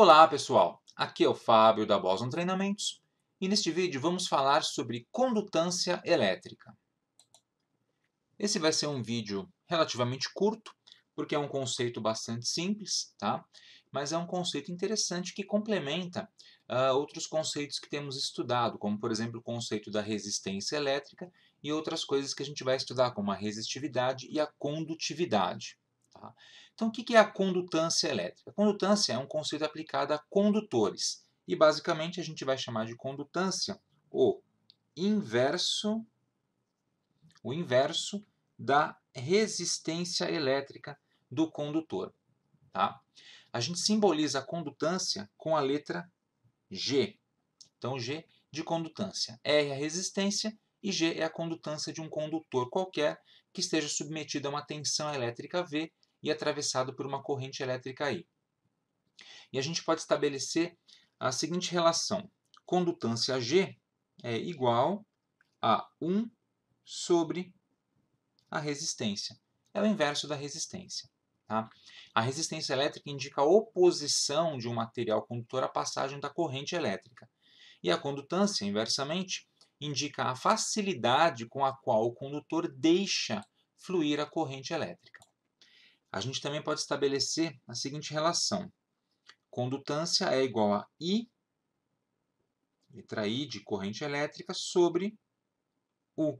Olá pessoal, aqui é o Fábio da Boson Treinamentos e neste vídeo vamos falar sobre condutância elétrica. Esse vai ser um vídeo relativamente curto, porque é um conceito bastante simples, tá? mas é um conceito interessante que complementa uh, outros conceitos que temos estudado, como por exemplo o conceito da resistência elétrica e outras coisas que a gente vai estudar, como a resistividade e a condutividade. Tá? Então, o que é a condutância elétrica? A condutância é um conceito aplicado a condutores. E, basicamente, a gente vai chamar de condutância o inverso, o inverso da resistência elétrica do condutor. Tá? A gente simboliza a condutância com a letra G. Então, G de condutância. R é a resistência e G é a condutância de um condutor qualquer que esteja submetido a uma tensão elétrica V e atravessado por uma corrente elétrica I. E a gente pode estabelecer a seguinte relação: condutância G é igual a 1 sobre a resistência. É o inverso da resistência. Tá? A resistência elétrica indica a oposição de um material condutor à passagem da corrente elétrica. E a condutância, inversamente, indica a facilidade com a qual o condutor deixa fluir a corrente elétrica a gente também pode estabelecer a seguinte relação. Condutância é igual a I, letra I de corrente elétrica, sobre U,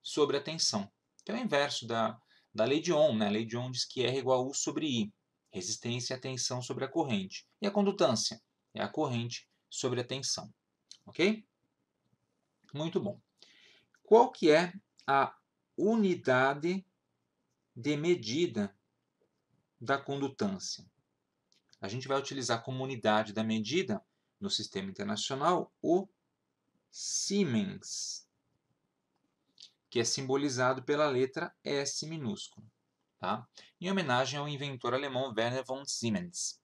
sobre a tensão. Então, é o inverso da, da lei de Ohm. Né? A lei de Ohm diz que R é igual a U sobre I, resistência e tensão sobre a corrente. E a condutância é a corrente sobre a tensão. Ok? Muito bom. Qual que é a unidade de medida da condutância. A gente vai utilizar como unidade da medida no sistema internacional o Siemens, que é simbolizado pela letra S minúscula, tá? em homenagem ao inventor alemão Werner von Siemens.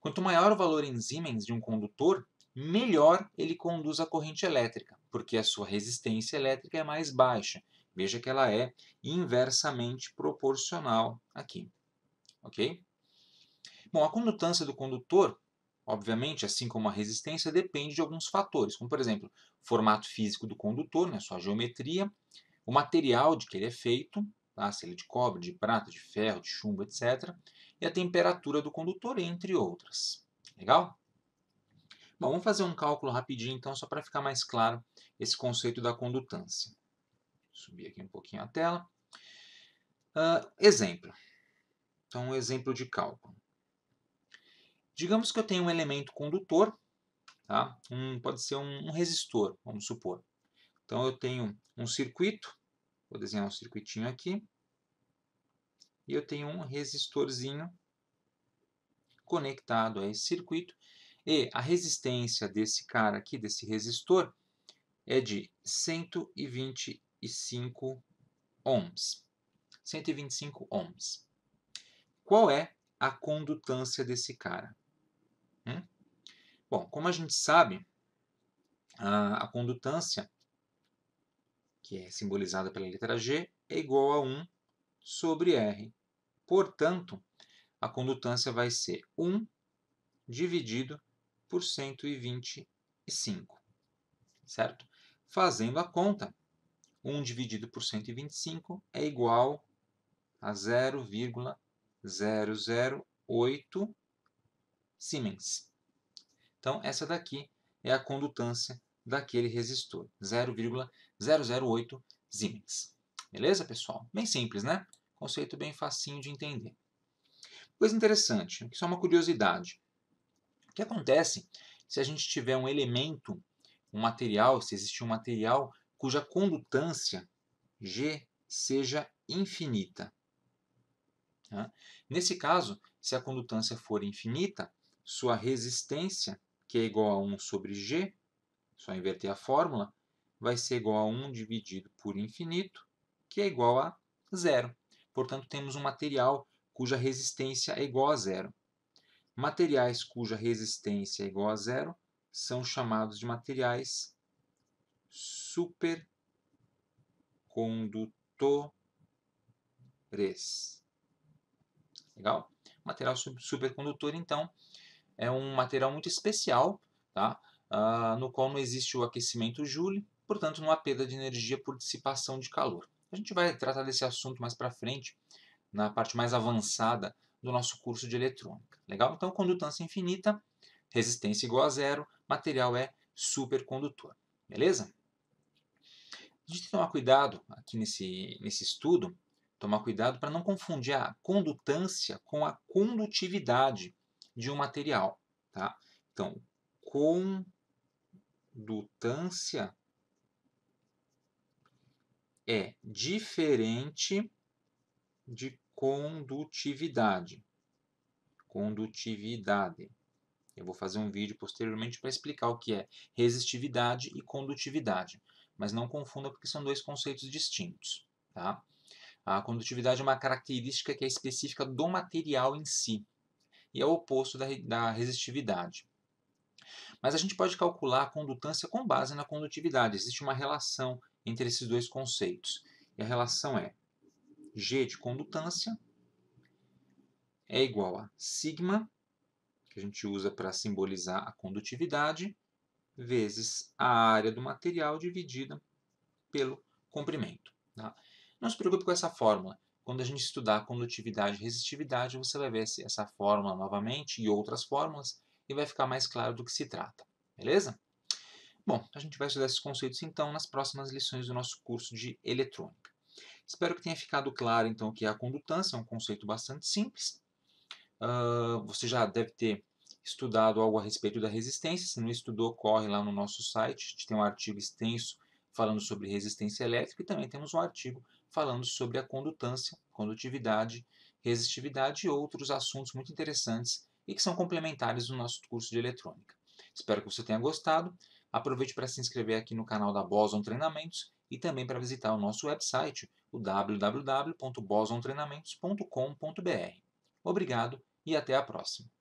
Quanto maior o valor em Siemens de um condutor, melhor ele conduz a corrente elétrica, porque a sua resistência elétrica é mais baixa. Veja que ela é inversamente proporcional aqui ok? Bom, a condutância do condutor, obviamente, assim como a resistência, depende de alguns fatores, como por exemplo, o formato físico do condutor, né, sua geometria, o material de que ele é feito, tá, se ele é de cobre, de prata, de ferro, de chumbo, etc., e a temperatura do condutor, entre outras. Legal? Bom, vamos fazer um cálculo rapidinho, então, só para ficar mais claro esse conceito da condutância. Subir aqui um pouquinho a tela. Uh, exemplo, então, um exemplo de cálculo. Digamos que eu tenho um elemento condutor, tá? um, pode ser um, um resistor, vamos supor. Então, eu tenho um circuito, vou desenhar um circuitinho aqui, e eu tenho um resistorzinho conectado a esse circuito, e a resistência desse cara aqui, desse resistor, é de 125 ohms. 125 ohms. Qual é a condutância desse cara? Hum? Bom, como a gente sabe, a, a condutância, que é simbolizada pela letra G, é igual a 1 sobre R. Portanto, a condutância vai ser 1 dividido por 125, certo? Fazendo a conta, 1 dividido por 125 é igual a 0,25. 0,008 Siemens. Então, essa daqui é a condutância daquele resistor, 0,008 Siemens. Beleza, pessoal? Bem simples, né? Conceito bem facinho de entender. Coisa interessante, só uma curiosidade. O que acontece se a gente tiver um elemento, um material, se existir um material cuja condutância G seja infinita? Né? Nesse caso, se a condutância for infinita, sua resistência, que é igual a 1 sobre G, só inverter a fórmula, vai ser igual a 1 dividido por infinito, que é igual a zero. Portanto, temos um material cuja resistência é igual a zero. Materiais cuja resistência é igual a zero são chamados de materiais supercondutores legal? Material supercondutor, então, é um material muito especial, tá? Ah, no qual não existe o aquecimento Joule, portanto, não há perda de energia por dissipação de calor. A gente vai tratar desse assunto mais para frente, na parte mais avançada do nosso curso de eletrônica. Legal? Então, condutância infinita, resistência igual a zero, material é supercondutor. Beleza? A gente tem que tomar cuidado aqui nesse, nesse estudo, Tomar cuidado para não confundir a condutância com a condutividade de um material. Tá? Então, condutância é diferente de condutividade. Condutividade. Eu vou fazer um vídeo posteriormente para explicar o que é resistividade e condutividade, mas não confunda porque são dois conceitos distintos, tá? A condutividade é uma característica que é específica do material em si e é o oposto da, da resistividade. Mas a gente pode calcular a condutância com base na condutividade. Existe uma relação entre esses dois conceitos. E a relação é G de condutância é igual a sigma, que a gente usa para simbolizar a condutividade, vezes a área do material dividida pelo comprimento. Tá? Não se preocupe com essa fórmula. Quando a gente estudar condutividade e resistividade, você vai ver essa fórmula novamente e outras fórmulas e vai ficar mais claro do que se trata, beleza? Bom, a gente vai estudar esses conceitos então nas próximas lições do nosso curso de eletrônica. Espero que tenha ficado claro então que a condutância é um conceito bastante simples. Uh, você já deve ter estudado algo a respeito da resistência. Se não estudou, corre lá no nosso site. A gente tem um artigo extenso falando sobre resistência elétrica e também temos um artigo falando sobre a condutância, condutividade, resistividade e outros assuntos muito interessantes e que são complementares no nosso curso de eletrônica. Espero que você tenha gostado. Aproveite para se inscrever aqui no canal da Boson Treinamentos e também para visitar o nosso website, o www.bosontreinamentos.com.br. Obrigado e até a próxima.